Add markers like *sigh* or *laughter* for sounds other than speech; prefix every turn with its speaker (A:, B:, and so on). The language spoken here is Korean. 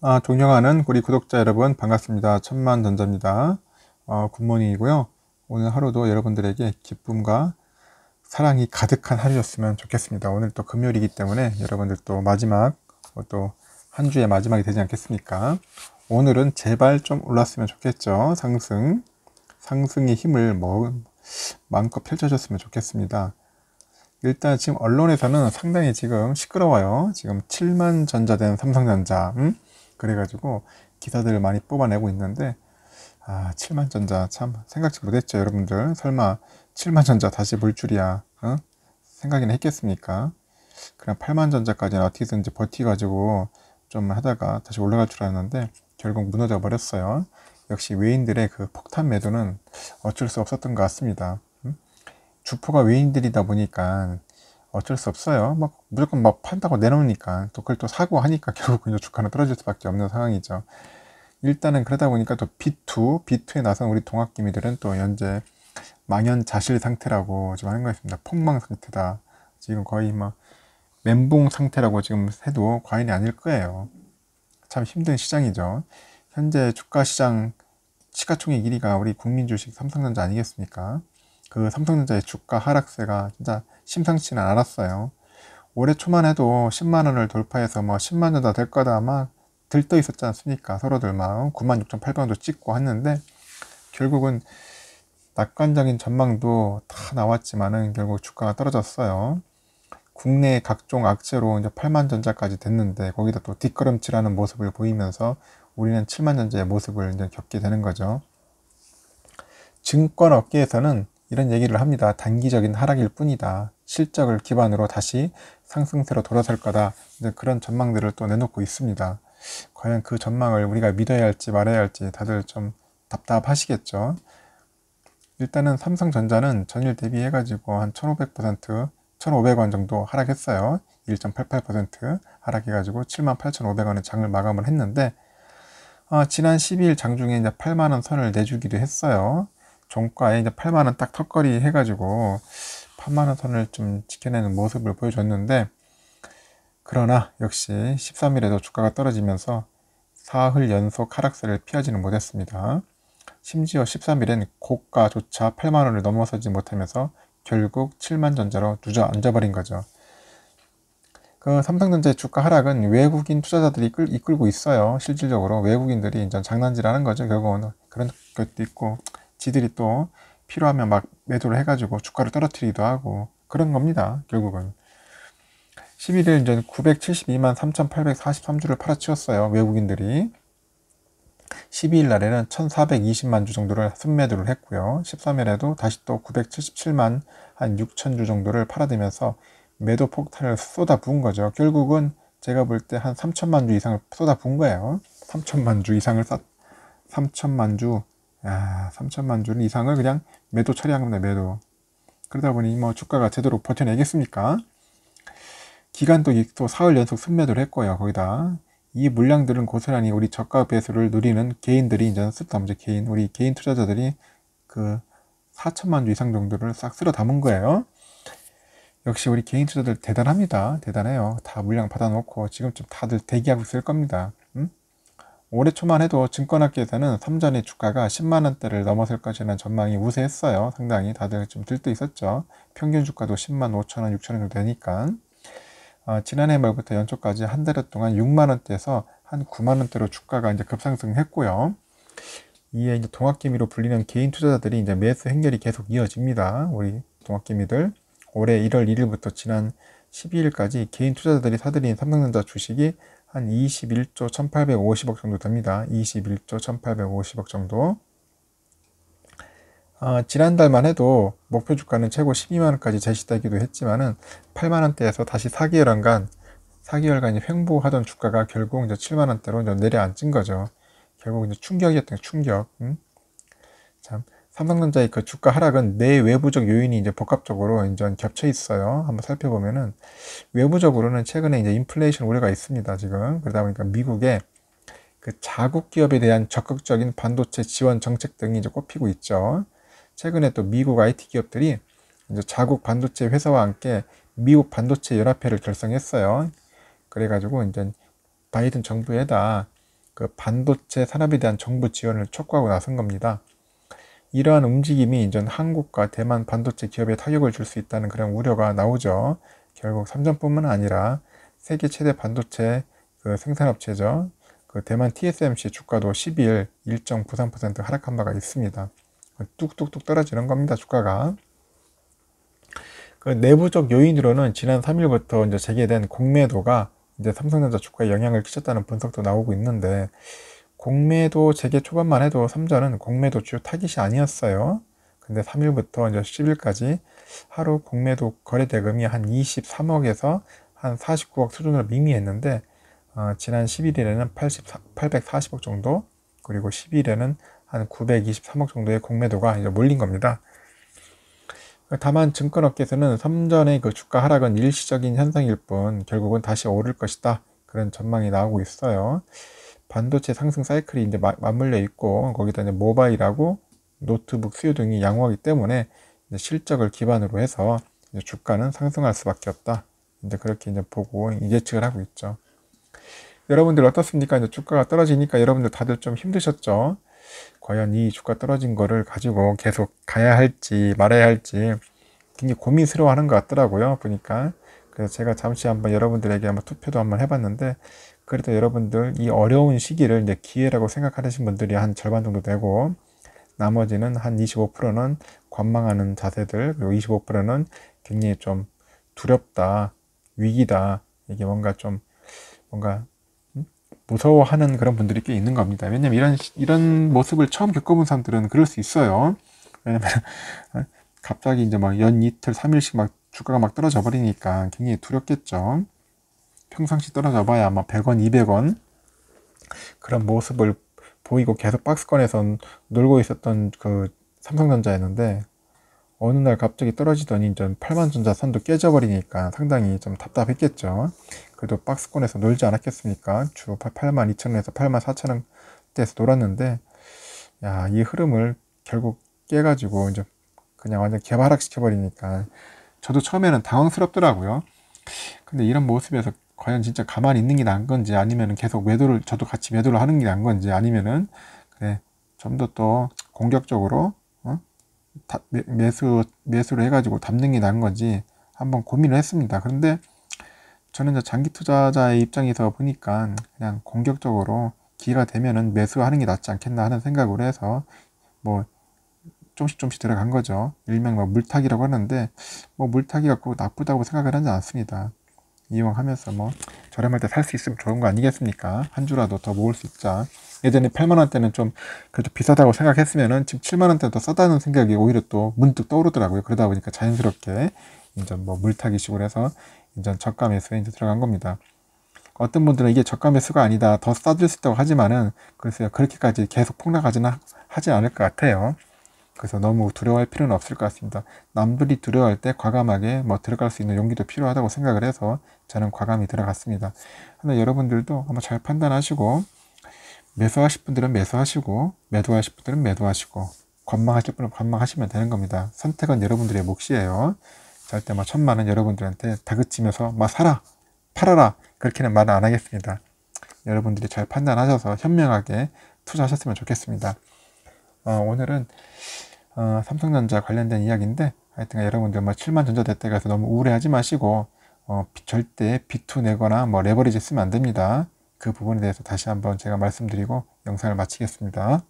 A: 아, 존경하는 우리 구독자 여러분 반갑습니다. 천만전자입니다. 어, 굿모닝이고요. 오늘 하루도 여러분들에게 기쁨과 사랑이 가득한 하루였으면 좋겠습니다. 오늘 또 금요일이기 때문에 여러분들 또 마지막 어, 또한 주의 마지막이 되지 않겠습니까? 오늘은 제발 좀 올랐으면 좋겠죠. 상승. 상승의 힘을 뭐, 마음껏 펼쳐줬으면 좋겠습니다. 일단 지금 언론에서는 상당히 지금 시끄러워요. 지금 7만 전자된 삼성전자, 음? 그래가지고 기사들을 많이 뽑아내고 있는데 아 7만전자 참 생각지 못했죠 여러분들 설마 7만전자 다시 볼 줄이야 어? 생각이나 했겠습니까 그냥 8만전자까지는 어떻게든지 버티가지고 좀 하다가 다시 올라갈 줄 알았는데 결국 무너져 버렸어요 역시 외인들의 그 폭탄 매도는 어쩔 수 없었던 것 같습니다 음? 주포가 외인들이다 보니까 어쩔 수 없어요. 막 무조건 막 판다고 내놓으니까 또 그걸 또 사고 하니까 *laughs* 결국 은 주가는 떨어질 수밖에 없는 상황이죠. 일단은 그러다 보니까 또 B2, B2에 나선 우리 동학기미들은 또 현재 망연자실 상태라고 지금 하는 거였습니다. 폭망 상태다. 지금 거의 막 뭐 멘붕 상태라고 지금 해도 과연이 아닐 거예요. 참 힘든 시장이죠. 현재 주가 시장 시가총액 1위가 우리 국민 주식 삼성전자 아니겠습니까? 그 삼성전자의 주가 하락세가 진짜 심상치는 않았어요. 올해 초만 해도 10만 원을 돌파해서 뭐 10만 원다 될 거다 막 들떠 있었지 않습니까? 서로들 막 96,800원도 만 찍고 했는데 결국은 낙관적인 전망도 다 나왔지만은 결국 주가가 떨어졌어요. 국내 각종 악재로 이제 8만 전자까지 됐는데 거기다 또 뒷걸음질하는 모습을 보이면서 우리는 7만 전자의 모습을 이제 겪게 되는 거죠. 증권 업계에서는 이런 얘기를 합니다. 단기적인 하락일 뿐이다. 실적을 기반으로 다시 상승세로 돌아설 거다. 그런 전망들을 또 내놓고 있습니다. 과연 그 전망을 우리가 믿어야 할지 말아야 할지 다들 좀 답답하시겠죠. 일단은 삼성전자는 전일 대비해가지고 한 1,500%, 1,500원 정도 하락했어요. 1.88% 하락해가지고 78,500원의 장을 마감을 했는데 어, 지난 12일 장중에 이제 8만원 선을 내주기도 했어요. 종가에 이제 8만원 딱 턱걸이 해가지고 8만원 선을 좀 지켜내는 모습을 보여줬는데 그러나 역시 13일에도 주가가 떨어지면서 사흘 연속 하락세를 피하지는 못했습니다. 심지어 13일엔 고가조차 8만원을 넘어서지 못하면서 결국 7만전자로 누저앉아버린 거죠. 그 삼성전자의 주가 하락은 외국인 투자자들이 이끌, 이끌고 있어요. 실질적으로 외국인들이 이제 장난질하는 거죠. 결국은 그런 것도 있고 지들이 또 필요하면 막 매도를 해가지고 주가를 떨어뜨리기도 하고 그런 겁니다. 결국은. 11일 이 972만 3,843주를 팔아치웠어요. 외국인들이. 12일 날에는 1,420만 주 정도를 순매도를 했고요. 13일에도 다시 또 977만 한 6천 주 정도를 팔아들면서 매도 폭탄을 쏟아부은 거죠. 결국은 제가 볼 때 한 3천만 주 이상을 쏟아부은 거예요. 3천만 주 이상을 쏟 3천만 주 아, 3천만 주 이상을 그냥 매도 처리한 겁니다. 매도. 그러다 보니 뭐 주가가 제대로 버텨내겠습니까? 기간도 또 사흘 연속 순매도를 했고요. 거기다 이 물량들은 고스란히 우리 저가 배수를 누리는 개인들이 이제 쓸데없는 개인 우리 개인 투자자들이 그 4천만 주 이상 정도를 싹 쓸어 담은 거예요. 역시 우리 개인 투자들 대단합니다. 대단해요. 다 물량 받아놓고 지금쯤 다들 대기하고 있을 겁니다. 올해 초만 해도 증권학계에서는 삼전의 주가가 10만원대를 넘어설 것이라는 전망이 우세했어요. 상당히 다들 좀 들떠 있었죠. 평균 주가도 10만 5천원, 6천원 정도 되니까. 어, 지난해 말부터 연초까지 한달여 동안 6만원대에서 한 9만원대로 주가가 이제 급상승했고요. 이에 이제 동학개미로 불리는 개인 투자자들이 이제 매수 행렬이 계속 이어집니다. 우리 동학개미들. 올해 1월 1일부터 지난 12일까지 개인 투자자들이 사들인 삼성전자 주식이 한 21조 1850억 정도 됩니다. 21조 1850억 정도. 아, 지난달만 해도 목표 주가는 최고 12만원까지 제시되기도 했지만은 8만원대에서 다시 4개월간 4개월간 횡보하던 주가가 결국 이제 7만원대로 내려앉은 거죠. 결국 이제 충격이었던 충격. 음? 참 삼성전자의 그 주가 하락은 내외부적 요인이 이제 복합적으로 이제 겹쳐 있어요. 한번 살펴보면은 외부적으로는 최근에 이제 인플레이션 우려가 있습니다. 지금 그러다 보니까 미국의 그 자국 기업에 대한 적극적인 반도체 지원 정책 등이 이제 꼽히고 있죠. 최근에 또 미국 IT 기업들이 이제 자국 반도체 회사와 함께 미국 반도체 연합회를 결성했어요. 그래가지고 이제 바이든 정부에다 그 반도체 산업에 대한 정부 지원을 촉구하고 나선 겁니다. 이러한 움직임이 이전 한국과 대만 반도체 기업에 타격을 줄 수 있다는 그런 우려가 나오죠. 결국 삼전뿐만 아니라 세계 최대 반도체 그 생산업체죠. 그 대만 TSMC 주가도 12일 1.93% 하락한 바가 있습니다. 뚝뚝뚝 떨어지는 겁니다. 주가가. 그 내부적 요인으로는 지난 3일부터 이제 재개된 공매도가 이제 삼성전자 주가에 영향을 끼쳤다는 분석도 나오고 있는데 공매도 재개 초반만 해도 3절은 공매도 주요 타깃이 아니었어요. 근데 3일부터 이제 10일까지 하루 공매도 거래 대금이 한 23억에서 한 49억 수준으로 미미했는데 어, 지난 11일에는 84, 840억 정도 그리고 10일에는 한 923억 정도의 공매도가 이제 몰린 겁니다. 다만 증권업계에서는 삼전의 그 주가 하락은 일시적인 현상일 뿐 결국은 다시 오를 것이다 그런 전망이 나오고 있어요. 반도체 상승 사이클이 이제 마, 맞물려 있고 거기다 이제 모바일하고 노트북 수요 등이 양호하기 때문에 실적을 기반으로 해서 주가는 상승할 수밖에 없다. 이제 그렇게 이제 보고 예측을 하고 있죠. 여러분들 어떻습니까? 이제 주가가 떨어지니까 여러분들 다들 좀 힘드셨죠? 과연 이 주가 떨어진 거를 가지고 계속 가야 할지 말아야 할지 굉장히 고민스러워 하는 것 같더라고요. 보니까. 그래서 제가 잠시 한번 여러분들에게 한번 투표도 한번 해봤는데 그래도 여러분들 이 어려운 시기를 이제 기회라고 생각하시는 분들이 한 절반 정도 되고 나머지는 한 25%는 관망하는 자세들 그리고 25%는 굉장히 좀 두렵다 위기다 이게 뭔가 좀 뭔가 음? 무서워하는 그런 분들이 꽤 있는 겁니다. 왜냐면 이런 이런 모습을 처음 겪어본 사람들은 그럴 수 있어요. 왜냐면 어? 갑자기 이제 막 연 이틀, 삼일씩막 주가가 막 떨어져 버리니까 굉장히 두렵겠죠. 평상시 떨어져봐야 아마 100원, 200원 그런 모습을 보이고 계속 박스권에선 놀고 있었던 그 삼성전자였는데 어느 날 갑자기 떨어지더니 이제 8만전자 선도 깨져버리니까 상당히 좀 답답했겠죠. 그래도 박스권에서 놀지 않았겠습니까? 주 8만 2천원에서 8만 4천원대에서 놀았는데 야이 흐름을 결국 깨가지고 이제 그냥 완전 개발학 시켜버리니까 저도 처음에는 당황스럽더라고요. 근데 이런 모습에서 과연 진짜 가만히 있는 게 나은 건지 아니면은 계속 외도를 저도 같이 외도를 하는 게 나은 건지 아니면은 그래 좀더 또 공격적으로 어? 다, 매수 매수를 해가지고 담는 게 나은 건지 한번 고민을 했습니다. 그런데 저는 장기 투자자의 입장에서 보니까 그냥 공격적으로 기회가 되면은 매수하는 게 낫지 않겠나 하는 생각을 해서 뭐 조금씩 조금씩 들어간 거죠. 일명 뭐 물타기라고 하는데 뭐 물타기가 꼭 나쁘다고 생각을 하지 않습니다. 이용하면서 뭐 저렴할 때 살 수 있으면 좋은 거 아니겠습니까? 한 주라도 더 모을 수 있자. 예전에 8만 원대는 좀 그래도 비싸다고 생각했으면은 지금 7만 원대 더 싸다는 생각이 오히려 또 문득 떠오르더라고요. 그러다 보니까 자연스럽게 이제 뭐 물타기식으로 해서 이제 저가 매수에 이제 들어간 겁니다. 어떤 분들은 이게 저가 매수가 아니다 더 싸질 수 있다고 하지만은 글쎄요 그렇게까지 계속 폭락하지는 하지 않을 것 같아요. 그래서 너무 두려워할 필요는 없을 것 같습니다. 남들이 두려워할 때 과감하게 뭐 들어갈 수 있는 용기도 필요하다고 생각을 해서 저는 과감히 들어갔습니다. 근데 여러분들도 한번 잘 판단하시고 매수하실 분들은 매수하시고 매도하실 분들은 매도하시고 관망하실 분은 관망하시면 되는 겁니다. 선택은 여러분들의 몫이에요. 절대 막 뭐 천만 은 여러분들한테 다그치면서 막 뭐 사라 팔아라 그렇게는 말을 안 하겠습니다. 여러분들이 잘 판단하셔서 현명하게 투자하셨으면 좋겠습니다. 어, 오늘은 어, 삼성전자 관련된 이야기인데 하여튼 여러분들 뭐 7만 전자 대 때가 서 너무 우울해하지 마시고 어, 절대 비투 내거나 뭐 레버리지 쓰면 안 됩니다. 그 부분에 대해서 다시 한번 제가 말씀드리고 영상을 마치겠습니다.